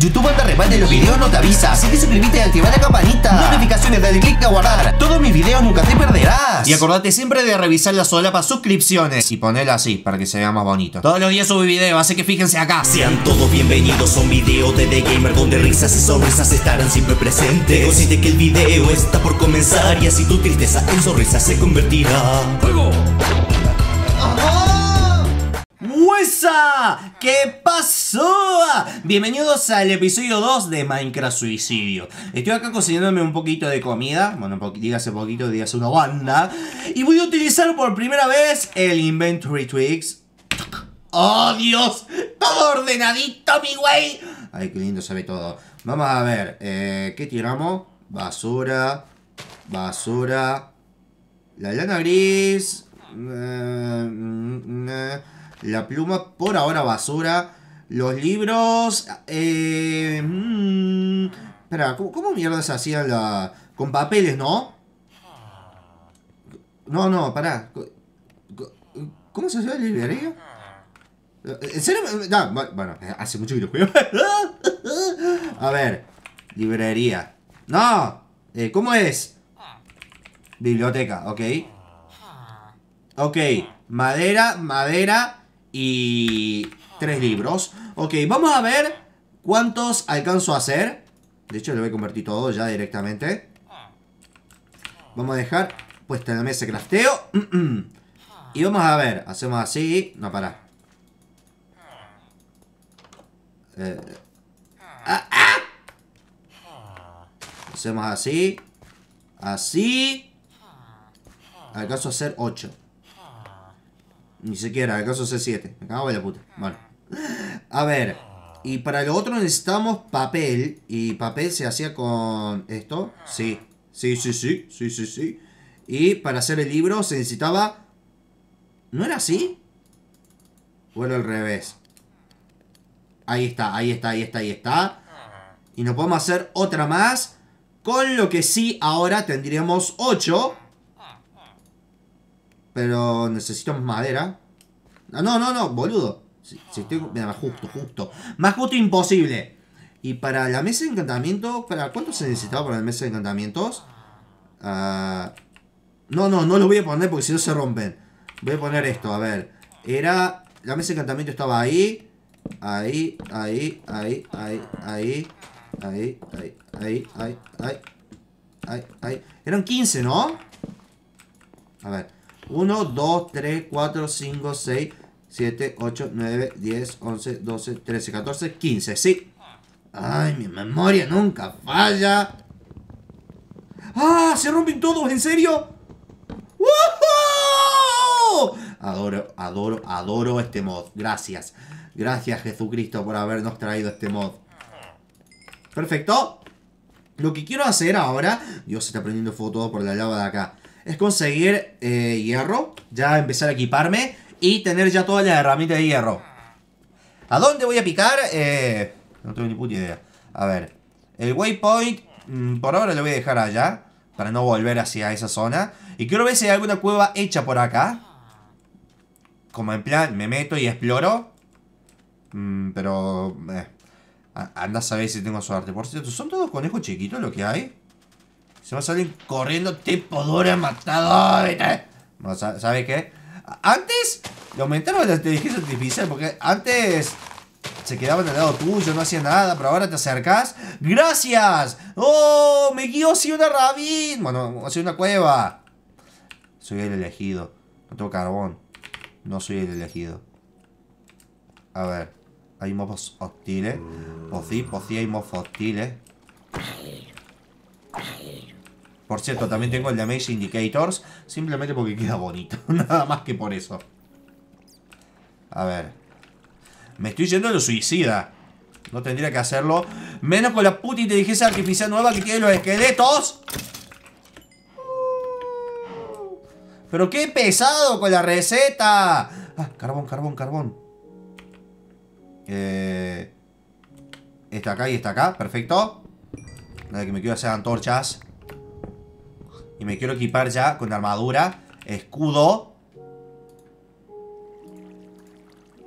YouTube anda reparte los videos, no te avisa. Así que suscríbete y activa la campanita. Notificaciones, dale click a guardar. Todos mis videos nunca te perderás. Y acordate siempre de revisar la para suscripciones y ponerla así para que se vea más bonito. Todos los días subo videos, así que fíjense acá. Sean todos bienvenidos a un video de The Gamer donde risas y sonrisas estarán siempre presentes. Consiste que el video está por comenzar y así tu tristeza en sonrisa se convertirá. ¡Fuego! ¿Qué pasó? Bienvenidos al episodio 2 de Minecraft Suicidio. Estoy acá cocinándome un poquito de comida. Bueno, po hace poquito, dígase una banda. Y voy a utilizar por primera vez el Inventory Tweaks ¡Oh, Dios! ¡Todo ordenadito, mi güey! Ay, qué lindo se ve todo. Vamos a ver, eh, ¿qué tiramos? Basura, basura, la lana gris... mmm, la pluma por ahora basura. Los libros... Eh, mm, espera, ¿cómo, mierda se hacían la... Con papeles, ¿no? No, no, para ¿Cómo se hacía la librería? ¿En serio? bueno, hace mucho que lo A ver, librería. No, eh, ¿cómo es? Biblioteca, ok. Ok, madera, madera, y tres libros. Ok, vamos a ver cuántos alcanzo a hacer. De hecho, lo voy a convertir todo ya directamente. Vamos a dejar puesta en la mesa crafteo. y vamos a ver, hacemos así. No, para. Eh, ah, ah. Hacemos así. Así. Alcanzo a hacer 8. Ni siquiera, acaso C7. Me cago en la puta. Vale. A ver. Y para lo otro necesitamos papel. ¿Y papel se hacía con esto? Sí. Sí, sí, sí. Sí, sí, sí. Y para hacer el libro se necesitaba... ¿No era así? Bueno, al revés? Ahí está, ahí está, ahí está, ahí está. Y nos podemos hacer otra más. Con lo que sí, ahora tendríamos 8. Pero necesito madera. No, no, no, no, boludo. Mira, más justo, justo. Más justo imposible. Y para la mesa de encantamiento... ¿para ¿Cuánto se necesitaba para la mesa de encantamientos? no, no, no lo voy a poner porque si no se rompen. Voy a poner esto, a ver. Era... La mesa de encantamiento estaba Ahí, ahí, ahí, ahí, ahí. Ahí, ahí, ahí, ahí, ahí. Ahí, ahí. Eran 15, ¿no? A ver. 1, 2, 3, 4, 5, 6, 7, 8, 9, 10, 11, 12, 13, 14, 15. Sí. Ay, mi memoria nunca falla. ¡Ah! ¡Se rompen todos! ¿En serio? ¡Woohoo! Adoro, adoro, adoro este mod. Gracias. Gracias, Jesucristo, por habernos traído este mod. Perfecto. Lo que quiero hacer ahora... Dios, se está prendiendo fuego todo por la lava de acá es conseguir eh, hierro, ya empezar a equiparme y tener ya toda la herramientas de hierro. ¿A dónde voy a picar? Eh, no tengo ni puta idea. A ver, el waypoint mm, por ahora lo voy a dejar allá para no volver hacia esa zona. Y quiero ver si hay alguna cueva hecha por acá. Como en plan, me meto y exploro. Mm, pero... Eh, anda a saber si tengo suerte. Por cierto, ¿son todos conejos chiquitos lo que hay? Se va a salir corriendo tipo duro matado. ¿sabes ¿Sabe qué? Antes le aumentaron la inteligencia artificial porque antes se quedaban al lado tuyo, no hacía nada, pero ahora te acercas. ¡Gracias! ¡Oh! ¡Me guió si una rabín! Bueno, hacia una cueva. Soy el elegido. No tengo carbón. No soy el elegido. A ver. Hay mofos hostiles. Pues sí, sí hay mobs hostiles. Por cierto, también tengo el Damage Indicators, simplemente porque queda bonito, nada más que por eso. A ver. Me estoy yendo a lo suicida. No tendría que hacerlo. Menos con la puta inteligencia artificial nueva que tiene los esqueletos. Pero qué pesado con la receta. Ah, carbón, carbón, carbón. Eh, está acá y está acá. Perfecto. Nada que me quiero hacer antorchas. Y me quiero equipar ya con armadura, escudo.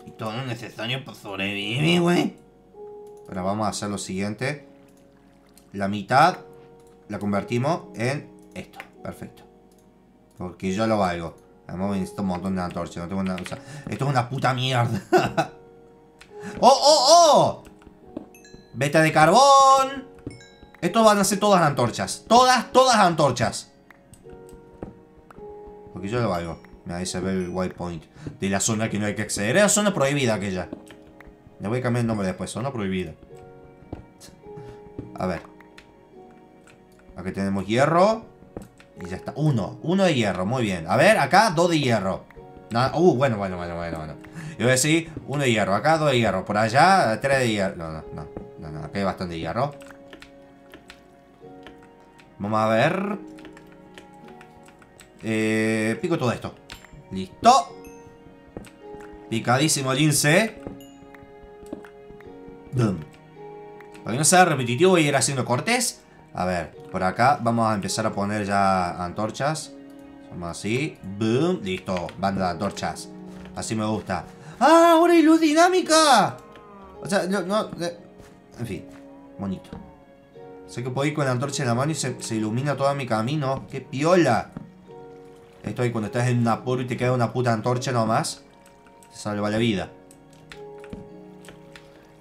Y todo lo necesario para sobrevivir, güey. Ahora vamos a hacer lo siguiente. La mitad la convertimos en esto. Perfecto. Porque yo lo valgo. necesito un montón de antorchas. esto es una puta mierda. ¡Oh, oh, oh! Beta de carbón. esto van a ser todas antorchas. Todas, todas antorchas. Porque yo lo valgo. me ahí se ve el point de la zona que no hay que acceder. Es la zona prohibida aquella. Le voy a cambiar el nombre después. Zona prohibida. A ver. Aquí tenemos hierro. Y ya está. Uno. Uno de hierro. Muy bien. A ver, acá dos de hierro. Nada. Uh, bueno, bueno, bueno, bueno, Yo voy a decir uno de hierro. Acá dos de hierro. Por allá tres de hierro. No, no, no. no, no. Aquí hay bastante hierro. Vamos a ver. Eh, pico todo esto. Listo. Picadísimo lince. Boom. Para que no sea repetitivo voy a ir haciendo cortes. A ver, por acá vamos a empezar a poner ya antorchas. Somos así. Boom. Listo. Banda de antorchas. Así me gusta. ¡Ah! ¡Ahora hay luz dinámica! O sea, no, no, eh, En fin. Bonito. Sé que puedo ir con la antorcha en la mano y se, se ilumina todo mi camino. ¡Qué piola! Esto ahí cuando estás en un apuro y te queda una puta antorcha nomás, Se salva la vida.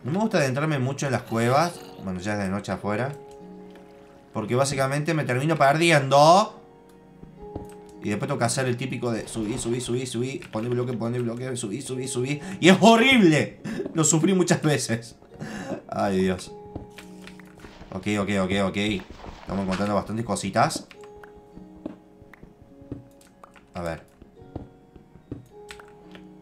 No me gusta adentrarme mucho en las cuevas. Bueno, ya es de noche afuera. Porque básicamente me termino perdiendo. Y después toca hacer el típico de subir, subir, subir, subir, poner bloque, poner bloque, subir, subir, subir. Y es horrible. Lo sufrí muchas veces. Ay, Dios. Ok, ok, ok, ok. Estamos encontrando bastantes cositas. A ver.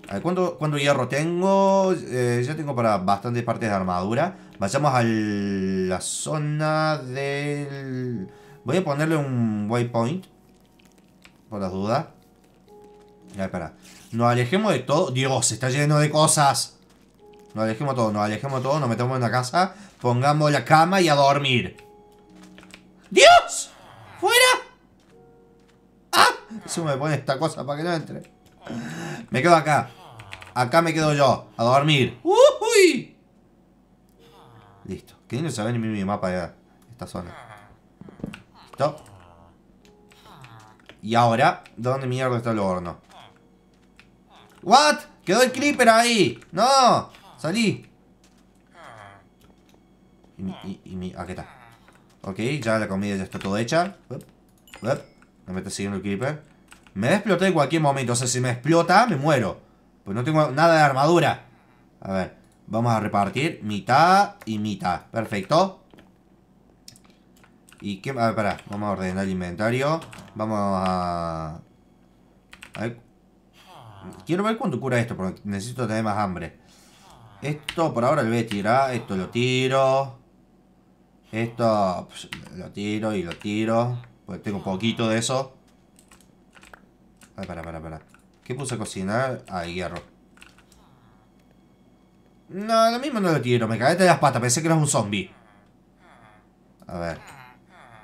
A ver, ¿cuánto, hierro tengo? Eh, ya tengo para bastantes partes de armadura. Vayamos a la zona del... Voy a ponerle un waypoint. Por las dudas. A ver, para. Nos alejemos de todo. Dios, está lleno de cosas. Nos alejemos todo, nos alejemos todo, nos metemos en la casa, pongamos la cama y a dormir. ¡Dios! Eso me pone esta cosa para que no entre. Me quedo acá. Acá me quedo yo. A dormir. ¡Uy! Listo. Qué lindo saber ni mi mapa de esta zona. ¿Listo? Y ahora, ¿dónde mierda está el horno? ¿What? Quedó el creeper ahí. ¡No! Salí. Y mi, y, y mi, ah, aquí está. Ok, ya la comida ya está toda hecha. me está siguiendo el creeper. Me va en cualquier momento. O sea, si me explota, me muero. Pues no tengo nada de armadura. A ver, vamos a repartir mitad y mitad. Perfecto. ¿Y qué? A ver, pará. Vamos a ordenar el inventario. Vamos a... a ver. Quiero ver cuánto cura esto, porque necesito tener más hambre. Esto por ahora lo voy a tirar. Esto lo tiro. Esto lo tiro y lo tiro. Pues tengo poquito de eso. Ay, para, para, para. ¿Qué puse a cocinar? Ah, hierro. No, lo mismo no lo tiro. Me cagaste las patas. Pensé que era un zombie. A ver.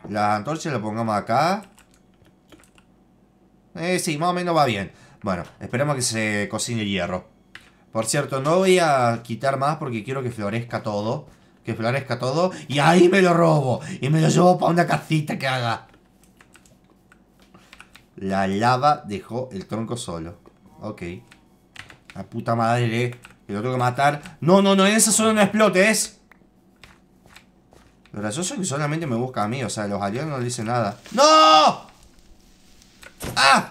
Las antorchas las pongamos acá. Eh, sí, más o menos va bien. Bueno, esperemos que se cocine el hierro. Por cierto, no voy a quitar más porque quiero que florezca todo. Que florezca todo. Y ahí me lo robo. Y me lo llevo para una casita que haga. La lava dejó el tronco solo. Ok. La puta madre, eh. Que lo tengo que matar. No, no, no, en esa zona no explotes. Lo gracioso es que solamente me busca a mí. O sea, los aliados no le dicen nada. ¡No! ¡Ah!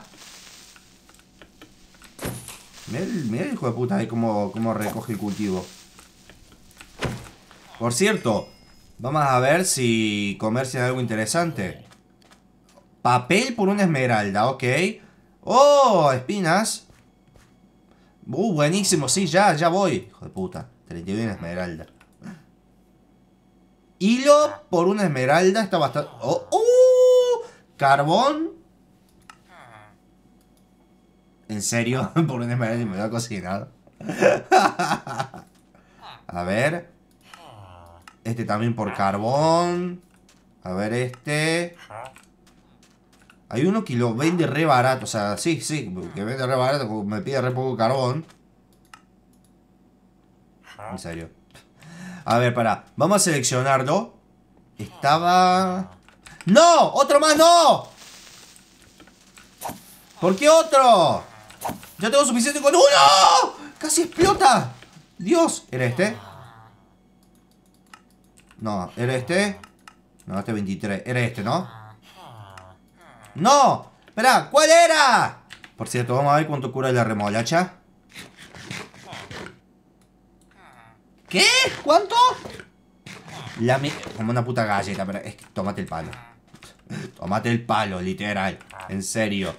Mira, el, hijo de puta ahí cómo, recoge el cultivo. Por cierto, vamos a ver si comercian algo interesante. Papel por una esmeralda, ok. ¡Oh! Espinas. ¡Uh! Buenísimo, sí, ya, ya voy. Hijo de puta. 31 esmeralda. Hilo por una esmeralda está bastante... ¡Oh! ¡Uh! Carbón. ¿En serio? por una esmeralda me lo a cocinar? A ver. Este también por carbón. A ver este. Hay uno que lo vende re barato, o sea, sí, sí, que vende re barato, me pide re poco carbón. En serio. A ver, pará. Vamos a seleccionarlo. Estaba... ¡No! ¡Otro más no! ¿Por qué otro? Ya tengo suficiente con uno. ¡Casi explota! ¡Dios! ¿Era este? No, ¿era este? No, este 23. Era este, ¿no? ¡No! Espera, ¿cuál era? Por cierto, vamos a ver cuánto cura la remolacha. ¿Qué? ¿Cuánto? La Como una puta galleta, pero es que tómate el palo. Tómate el palo, literal. En serio.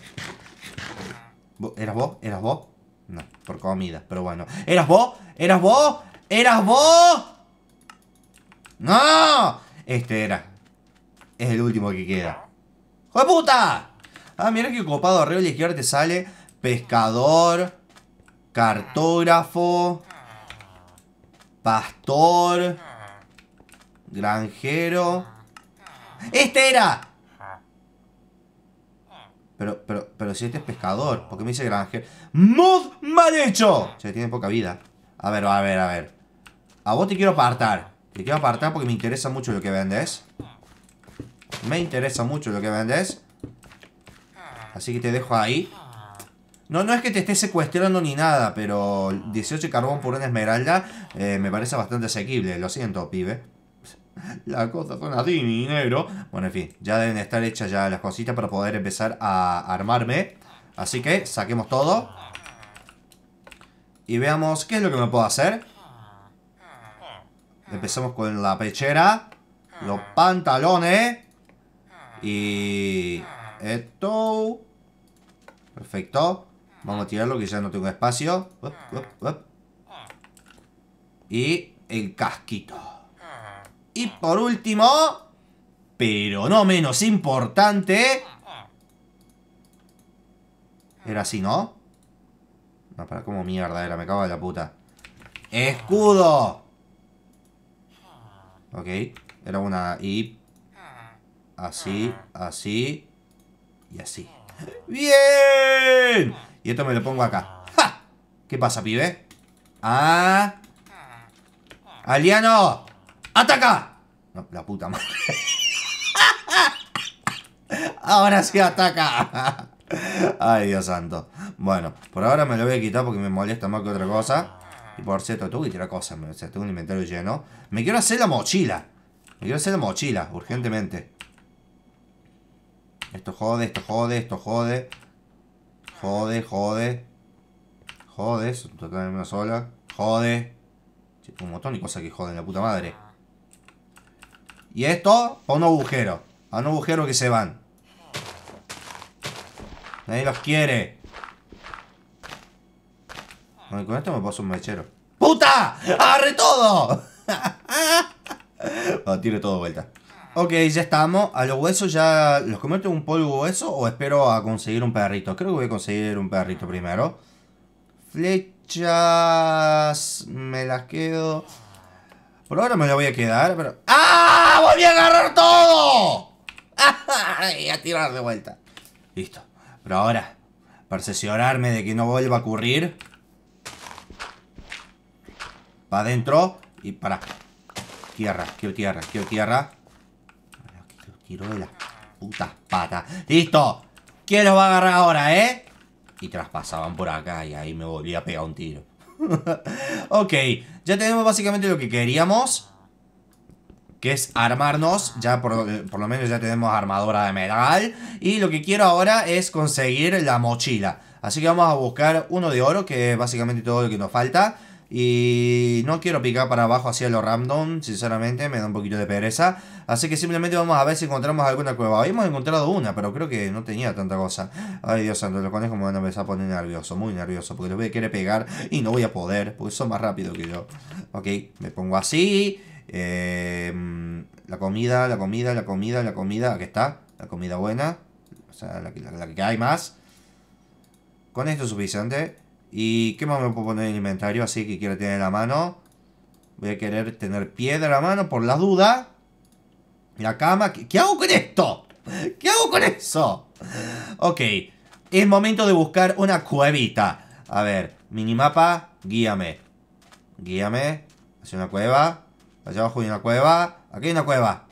¿Eras vos? ¿Eras vos? No, por comida, pero bueno. ¿Eras vos? ¿Eras vos? ¿Eras vos? ¡No! Este era. Es el último que queda puta! Ah, mira qué copado. Arriba a la izquierda te sale pescador, cartógrafo, pastor, granjero. ¡Este era! Pero, pero, pero si este es pescador, ¿por qué me dice granjero? ¡Mod mal hecho! Se tiene poca vida. A ver, a ver, a ver. A vos te quiero apartar. Te quiero apartar porque me interesa mucho lo que vendes. Me interesa mucho lo que vendes. Así que te dejo ahí. No, no es que te esté secuestrando ni nada, pero 18 carbón por una esmeralda eh, me parece bastante asequible. Lo siento, pibe. La cosa son así, mi negro. Bueno, en fin, ya deben estar hechas ya las cositas para poder empezar a armarme. Así que saquemos todo. Y veamos qué es lo que me puedo hacer. Empezamos con la pechera. Los pantalones. Y esto. Perfecto. Vamos a tirarlo, que ya no tengo espacio. Y el casquito. Y por último, pero no menos importante... Era así, ¿no? No, para como mierda era, me cago en la puta. ¡Escudo! Ok, era una... Y así, así y así. ¡Bien! Y esto me lo pongo acá. ¿Qué pasa, pibe? ¡Ah! ¡Aliano! ¡Ataca! No, la puta madre. Ahora sí ataca. Ay, Dios santo. Bueno, por ahora me lo voy a quitar porque me molesta más que otra cosa. Y por cierto, tengo que tirar cosas. tengo un inventario lleno. Me quiero hacer la mochila. Me quiero hacer la mochila, urgentemente. Esto jode, esto jode, esto jode. Jode, jode. Jode, son totalmente una sola. Jode. Un montón de cosas que joden la puta madre. Y esto, a un agujero. A un agujero que se van. Nadie los quiere. con esto me paso un mechero. ¡Puta! ¡Agarre todo! Ah, tire todo de vuelta. Ok, ya estamos. A los huesos ya... ¿Los convierto en un polvo hueso o espero a conseguir un perrito? Creo que voy a conseguir un perrito primero. Flechas... Me las quedo... Por ahora me las voy a quedar, pero... ¡Ah! ¡Volví a agarrar todo! ¡Ah! Y a tirar de vuelta. Listo. Pero ahora, para asesorarme de que no vuelva a ocurrir... Para adentro y para... Tierra, quiero tierra, quiero tierra tiró de las putas patas. ¡Listo! ¿Quién los va a agarrar ahora, eh? Y traspasaban por acá y ahí me volví a pegar un tiro. ok, ya tenemos básicamente lo que queríamos. Que es armarnos. Ya por, por lo menos ya tenemos armadura de metal. Y lo que quiero ahora es conseguir la mochila. Así que vamos a buscar uno de oro, que es básicamente todo lo que nos falta. Y no quiero picar para abajo hacia lo random, sinceramente, me da un poquito de pereza. Así que simplemente vamos a ver si encontramos alguna cueva. hemos encontrado una, pero creo que no tenía tanta cosa. Ay, Dios santo, los conejos me van a empezar a poner nervioso, muy nervioso, porque los voy a querer pegar y no voy a poder, porque son más rápido que yo. Ok, me pongo así. Em, la comida, la comida, la comida, la comida, aquí está. La comida buena, o sea, la, la que hay más. Con esto es suficiente. ¿Y qué más me puedo poner en el inventario? Así que quiero tener la mano. Voy a querer tener piedra en la mano por la duda. La cama. ¿Qué, hago con esto? ¿Qué hago con eso? Ok. Es momento de buscar una cuevita. A ver. Minimapa. Guíame. Guíame. Hacia una cueva. Allá abajo hay una cueva. Aquí hay una cueva.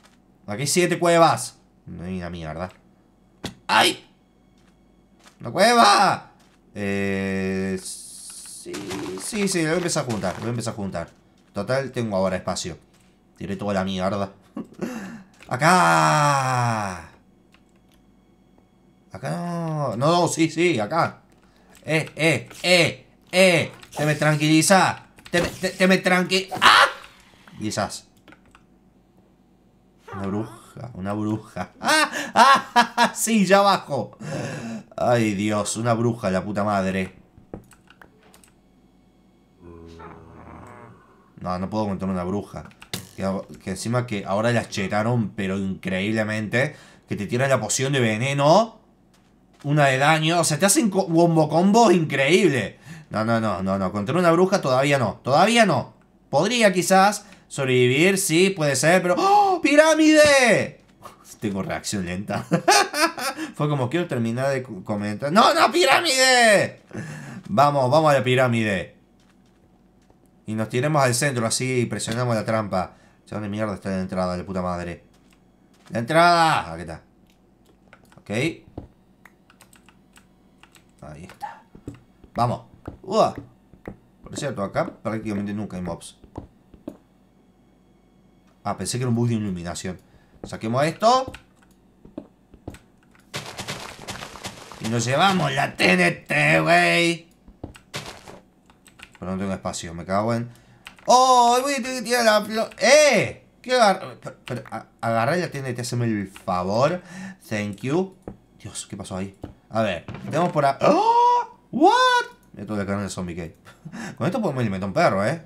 Aquí hay siete cuevas. No hay una mierda. ¡Ay! ¡Una cueva! Eh, sí, sí, sí, lo voy a empezar a juntar, voy a empezar a juntar. Total, tengo ahora espacio. Tiré toda la mierda. ¡Acá! Acá no. No, sí, sí, acá. Eh, eh, eh, eh. Te me tranquiliza. Te me, te, ¡Ah! Quizás. Una bruja, una bruja. ¡Ah! ¡Ah! ¡Sí, ya abajo! Ay, Dios, una bruja, la puta madre. No, no puedo contar una bruja. Que, encima que ahora la chetaron, pero increíblemente. Que te tiran la poción de veneno. Una de daño. O sea, te hacen combo increíble. No, no, no, no, no. Contra una bruja todavía no. Todavía no. Podría quizás sobrevivir, sí, puede ser, pero... ¡Oh, ¡Pirámide! tengo reacción lenta. Fue como quiero terminar de comentar. ¡No, no, pirámide! Vamos, vamos a la pirámide. Y nos tiremos al centro así y presionamos la trampa. ¿Dónde mierda está la entrada, de puta madre? ¡La entrada! Aquí está. Ok. Ahí está. Vamos. Por cierto, acá prácticamente nunca hay mobs. Ah, pensé que era un bug de iluminación. Saquemos esto. Y nos llevamos la TNT, güey. Pero no tengo espacio, me cago en... ¡Oh! Voy a tirar la ¡Eh! ¿Qué agarré? Agarré la TNT, hazme el favor. Thank you. Dios, ¿qué pasó ahí? A ver, metemos por ahí... ¡Oh! ¿What? Esto de carne de zombie güey. Con esto podemos alimentar un perro, ¿eh?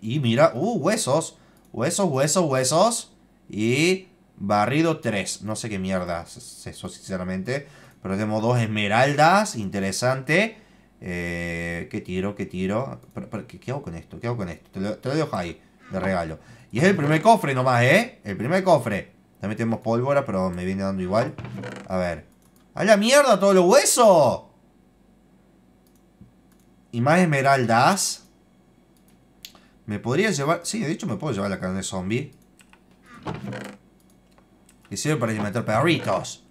Y mira... ¡Uh! Huesos. Huesos, huesos, huesos. Y barrido 3. No sé qué mierda es eso, sinceramente. Pero tenemos dos esmeraldas. Interesante. Eh, ¿Qué tiro? ¿Qué tiro? ¿qué, hago con esto? ¿Qué hago con esto? Te lo, dejo ahí, de regalo. Y es el primer cofre nomás, ¿eh? El primer cofre. También tenemos pólvora, pero me viene dando igual. A ver. ¡A la mierda todos los huesos! Y más esmeraldas. Me podría llevar... Sí, de hecho me puedo llevar la carne de zombie. Y sirve para meter perritos.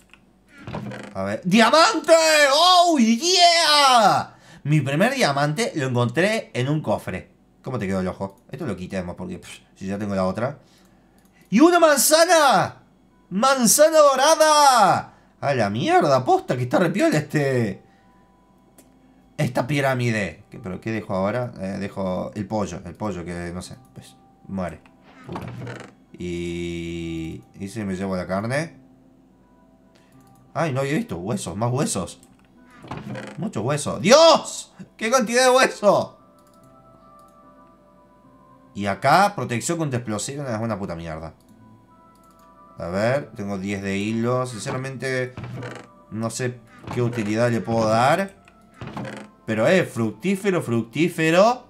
A ver. ¡Diamante! ¡Oh, yeah! Mi primer diamante lo encontré en un cofre. ¿Cómo te quedó el ojo? Esto lo quitemos porque si ya tengo la otra. ¡Y una manzana! ¡Manzana dorada! ¡A la mierda! ¡Posta que está repiola este! Esta pirámide. ¿Pero qué dejo ahora? Eh, dejo el pollo. El pollo que, no sé, pues muere. Y... Y se me llevo la carne. Ay, no he visto huesos, más huesos. Muchos huesos. ¡Dios! ¡Qué cantidad de hueso! Y acá, protección contra explosivos es una puta mierda. A ver, tengo 10 de hilo. Sinceramente, no sé qué utilidad le puedo dar. Pero, eh, fructífero, fructífero.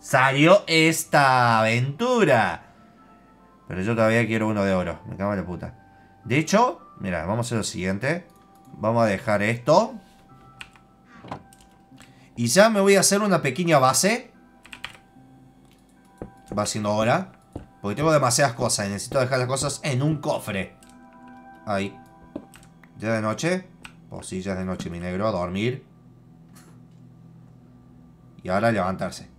Salió esta aventura. Pero yo todavía quiero uno de oro. Me cago la puta. De hecho, mira, vamos a hacer lo siguiente. Vamos a dejar esto. Y ya me voy a hacer una pequeña base. Va siendo hora. Porque tengo demasiadas cosas y necesito dejar las cosas en un cofre. Ahí. Ya de noche. Pues si ya de noche, mi negro. A dormir. Y ahora levantarse.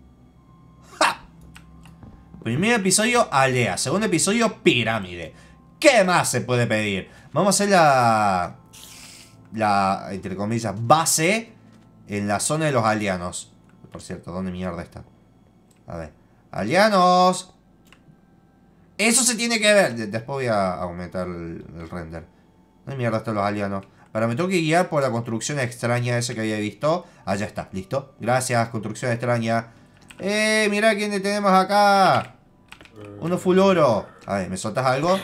Primer episodio, alea Segundo episodio, pirámide. ¿Qué más se puede pedir? Vamos a hacer la... La, entre comillas, base en la zona de los alianos Por cierto, ¿dónde mierda está? A ver. ¡Alianos! Eso se tiene que ver. Después voy a aumentar el, render. ¿Dónde mierda están los alianos para me tengo que guiar por la construcción extraña esa que había visto. Allá ah, está, listo. Gracias, construcción extraña. ¡Eh! Mirá quién tenemos acá. Uno full oro. A ver, ¿me soltas algo?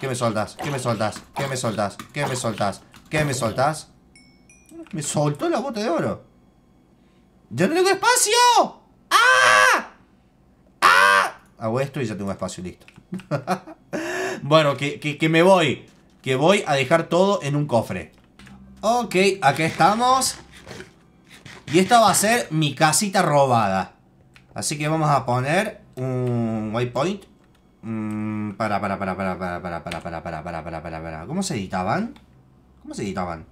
¿Qué me soltas? ¿Qué me soltas? ¿Qué me soltas? ¿Qué me soltas? ¿Qué me soltas? Me soltó la bota de oro. ¡Ya no tengo espacio! ¡Ah! ¡Ah! Hago esto y ya tengo espacio, listo. bueno, que, que, que me voy. Que voy a dejar todo en un cofre. Ok, aquí estamos. Y esta va a ser mi casita robada. Así que vamos a poner un waypoint. Para, para, para, para, para, para, para, para, para, para, para, para, para. ¿Cómo se editaban? ¿Cómo se editaban?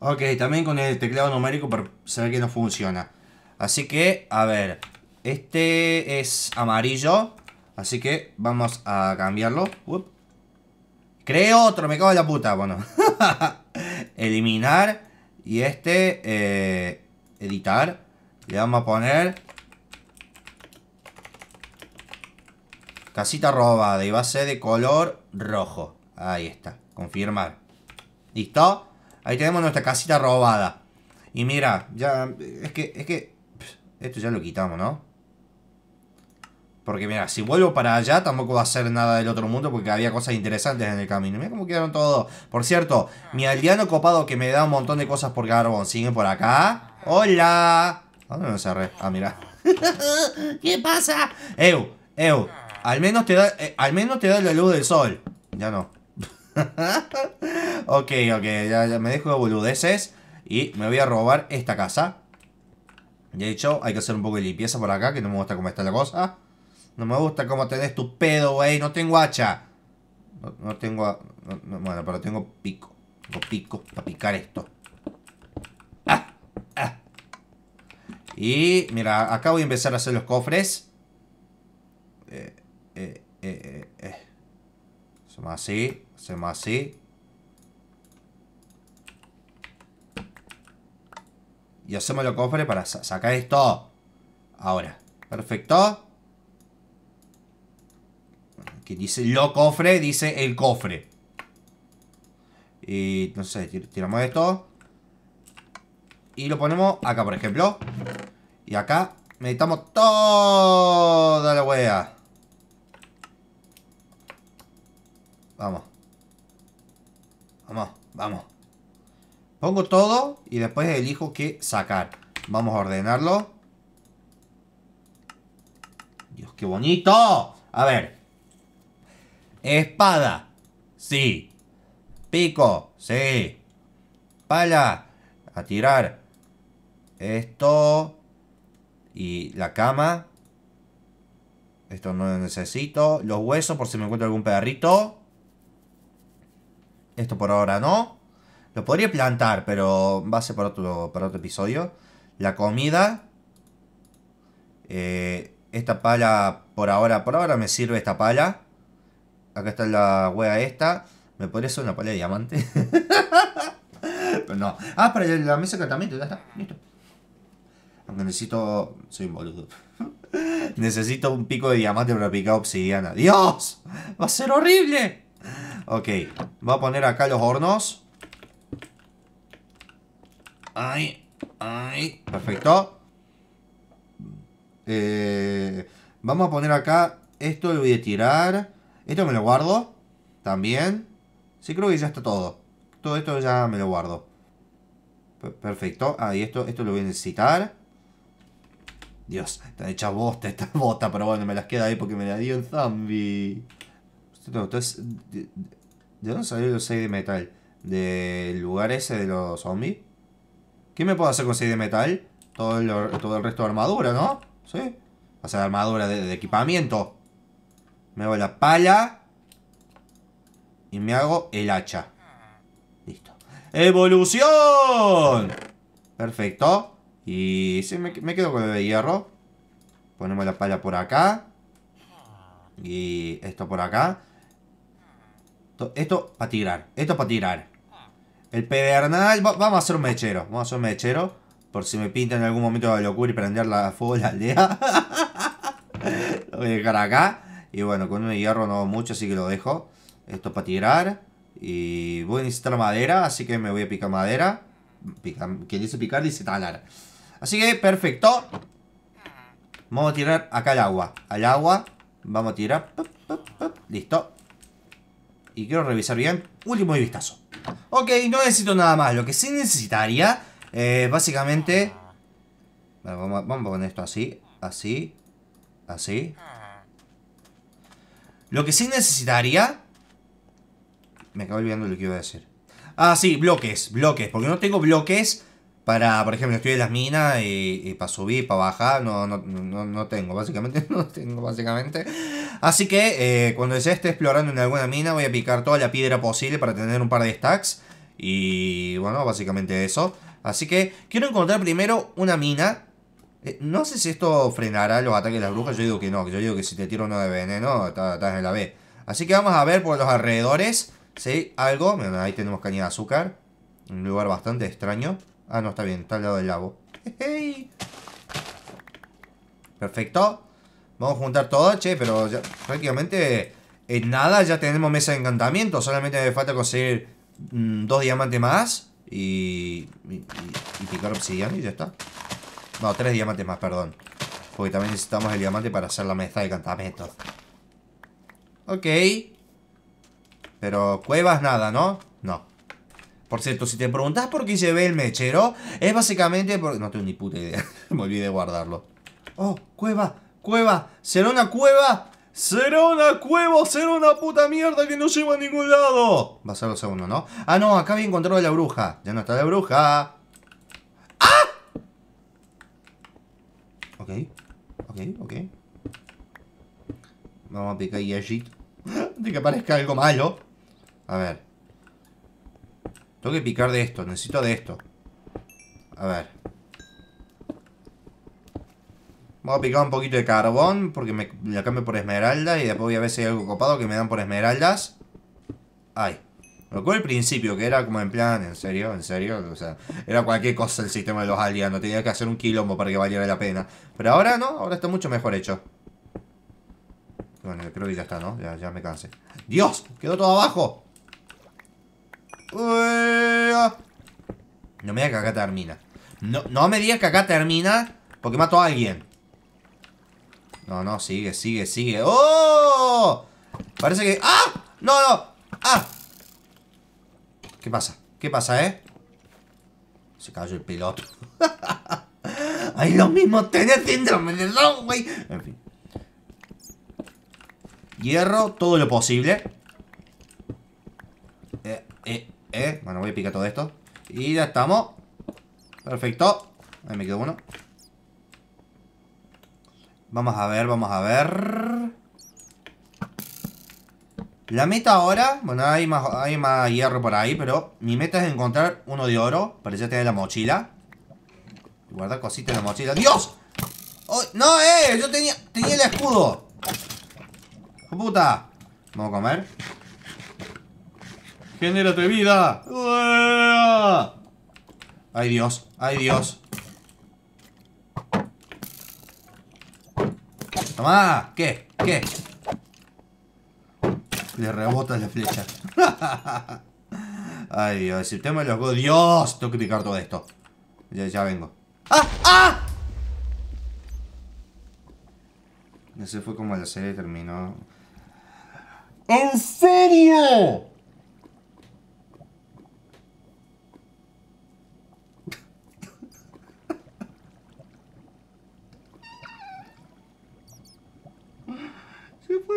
Ok, también con el teclado numérico, por saber que no funciona. Así que, a ver. Este es amarillo. Así que vamos a cambiarlo. Creo otro, me cago en la puta. Bueno. Eliminar. Y este, editar. Le vamos a poner Casita robada y va a ser de color rojo. Ahí está, confirmar. ¿Listo? Ahí tenemos nuestra casita robada. Y mira, ya... Es que... Es que esto ya lo quitamos, ¿no? Porque mira, si vuelvo para allá tampoco va a ser nada del otro mundo porque había cosas interesantes en el camino. Mira cómo quedaron todos. Por cierto, mi aldeano copado que me da un montón de cosas por carbón. ¿Sigue por acá? ¡Hola! dónde me cerré? Ah, mira. ¿Qué pasa? ¡Ew! ¡Ew! Al menos te da, eh, al menos te da la luz del sol. Ya no. ok, ok, ya, me dejo de boludeces. Y me voy a robar esta casa. De hecho, hay que hacer un poco de limpieza por acá, que no me gusta cómo está la cosa. No me gusta cómo tenés tu pedo, güey. No tengo hacha. No, tengo... bueno, pero tengo pico. Tengo pico para picar esto. Ah, ah. Y mira, acá voy a empezar a hacer los cofres. Eh, eh, Hacemos eh, eh. así, hacemos así. Y hacemos los cofres para sacar esto. Ahora, perfecto. Aquí dice lo cofre, dice el cofre. Y no sé, tiramos esto. Y lo ponemos acá, por ejemplo. Y acá Necesitamos toda la wea. Vamos. Vamos, vamos. Pongo todo y después elijo qué sacar. Vamos a ordenarlo. Dios, qué bonito. A ver. Espada. Sí. Pico. Sí. Pala. A tirar. Esto. Y la cama. Esto no lo necesito. Los huesos por si me encuentro algún perrito. Esto por ahora no. Lo podría plantar, pero va a ser para otro, otro episodio. La comida. Eh, esta pala por ahora, por ahora me sirve esta pala. Acá está la wea esta. Me podría hacer una pala de diamante. pero no. Ah, para la mesa de tratamiento, ya está. Listo. Aunque necesito... Soy un boludo. necesito un pico de diamante para picar obsidiana. ¡Dios! ¡Va a ser horrible! Ok, voy a poner acá los hornos. Ahí, ahí, perfecto. Eh, vamos a poner acá, esto lo voy a tirar. Esto me lo guardo, también. Sí, creo que ya está todo. Todo esto ya me lo guardo. Perfecto. Ahí, esto, esto lo voy a necesitar. Dios, está hecha bosta esta bota. pero bueno, me las queda ahí porque me la dio un zombie. Entonces, ¿De dónde salió los 6 de metal? ¿Del lugar ese de los zombies? ¿Qué me puedo hacer con 6 de metal? Todo el, todo el resto de armadura, ¿no? ¿Sí? O sea, armadura de, equipamiento. Me hago la pala. Y me hago el hacha. Listo. ¡Evolución! Perfecto. Y sí, me, me quedo con el de hierro. Ponemos la pala por acá. Y esto por acá. Esto para tirar, esto para tirar El pedernal, vamos a hacer un mechero Vamos a hacer un mechero Por si me pinta en algún momento la locura y prender la fuego de la aldea Lo voy a dejar acá Y bueno, con un hierro no mucho, así que lo dejo Esto para tirar Y voy a necesitar madera, así que me voy a picar madera Quien dice picar dice talar Así que, perfecto Vamos a tirar acá al agua Al agua, vamos a tirar Listo y quiero revisar bien, último y vistazo. Ok, no necesito nada más. Lo que sí necesitaría, eh, básicamente... vamos, a poner esto así, así, así. Lo que sí necesitaría... Me acabo olvidando lo que iba a decir. Ah, sí, bloques, bloques. Porque no tengo bloques para, por ejemplo, estoy en las minas y, para subir, para bajar. No, no, no, no tengo, básicamente. No tengo, básicamente. Así que eh, cuando ya esté explorando en alguna mina voy a picar toda la piedra posible para tener un par de stacks. Y bueno, básicamente eso. Así que quiero encontrar primero una mina. Eh, no sé si esto frenará los ataques de las brujas. Yo digo que no. Yo digo que si te tiro uno de veneno, estás en la B. Así que vamos a ver por los alrededores. Si ¿sí? algo. ahí tenemos caña de azúcar. Un lugar bastante extraño. Ah, no, está bien. Está al lado del lago. Perfecto. Vamos a juntar todo, che, pero ya, prácticamente en nada ya tenemos mesa de encantamiento. Solamente me falta conseguir mm, dos diamantes más y, y, picar obsidiana y ya está. No, tres diamantes más, perdón. Porque también necesitamos el diamante para hacer la mesa de encantamiento. Ok. Pero cuevas nada, ¿no? No. Por cierto, si te preguntas por qué llevé el mechero, es básicamente porque... No tengo ni puta idea. me olvidé de guardarlo. Oh, cueva. Cueva, será una cueva ¡Será una cueva! ¡Será una puta mierda que no lleva a ningún lado! Va a ser lo segundo, ¿no? Ah, no, acá había encontrado a la bruja. Ya no está la bruja. ¡Ah! Ok, ok, ok. Vamos a picar y allí. De que aparezca algo malo. A ver. Tengo que picar de esto, necesito de esto. A ver. Voy a picar un poquito de carbón porque me la cambio por esmeralda y después voy a ver si hay algo copado que me dan por esmeraldas. Ay. Me el al principio que era como en plan, en serio, en serio, o sea, era cualquier cosa el sistema de los aliados, tenía que hacer un quilombo para que valiera la pena. Pero ahora no, ahora está mucho mejor hecho. Bueno, creo que ya está, ¿no? Ya, ya me cansé. ¡Dios! ¡Quedó todo abajo! no me digas que acá termina. No, no me digas que acá termina porque mato a alguien. No, no, sigue, sigue, sigue. ¡Oh! Parece que... ¡Ah! ¡No, no! ¡Ah! ¿Qué pasa? ¿Qué pasa, eh? Se cayó el piloto. ¡Ay, lo mismo! ¡Tenés síndrome de Down, güey! En fin. Hierro, todo lo posible. Eh, eh, eh. Bueno, voy a picar todo esto. Y ya estamos. Perfecto. Ahí me quedó uno. Vamos a ver, vamos a ver. La meta ahora, bueno, hay más, hay más hierro por ahí, pero mi meta es encontrar uno de oro para ya tener la mochila. Guardar cositas en la mochila. ¡Dios! ¡No, eh! Yo tenía, tenía el escudo. ¡Puta! Vamos a comer. Générate vida! ¡Ay, Dios! ¡Ay, Dios! Toma, ¿qué? ¿Qué? Le rebota la flecha. Ay, Dios, el sistema de los Dios, tengo que picar todo esto. Ya, ya vengo. ¡Ah! ¡Ah! Ese fue como la serie terminó. ¡En serio!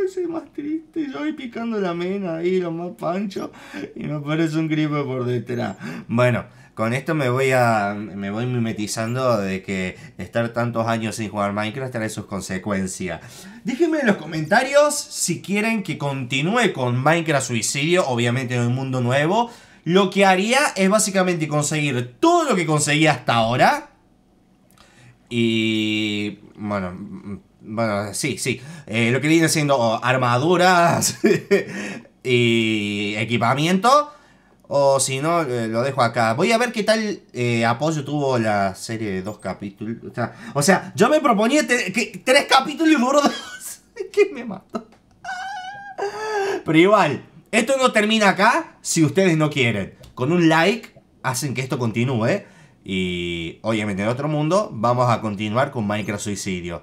soy más triste. Yo voy picando la mena ahí, lo más pancho, y me parece un gripe por detrás. Bueno, con esto me voy a me voy mimetizando de que estar tantos años sin jugar Minecraft trae sus consecuencias. Déjenme en los comentarios si quieren que continúe con Minecraft Suicidio, obviamente en un mundo nuevo. Lo que haría es básicamente conseguir todo lo que conseguí hasta ahora. Y bueno, bueno, sí, sí. Eh, lo que viene siendo armaduras y equipamiento. O si no, eh, lo dejo acá. Voy a ver qué tal eh, apoyo tuvo la serie de dos capítulos. O sea, yo me proponía tres capítulos y moro dos. que me mató. Pero igual, esto no termina acá si ustedes no quieren. Con un like hacen que esto continúe. Y obviamente en otro mundo vamos a continuar con Minecraft Suicidio.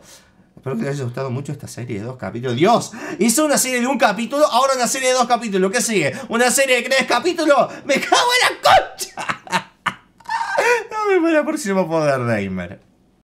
Espero que les haya gustado mucho esta serie de dos capítulos. ¡Dios! Hizo una serie de un capítulo, ahora una serie de dos capítulos. ¿Qué sigue? ¿Una serie de tres capítulos? ¡Me cago en la concha! No me a por si no poder,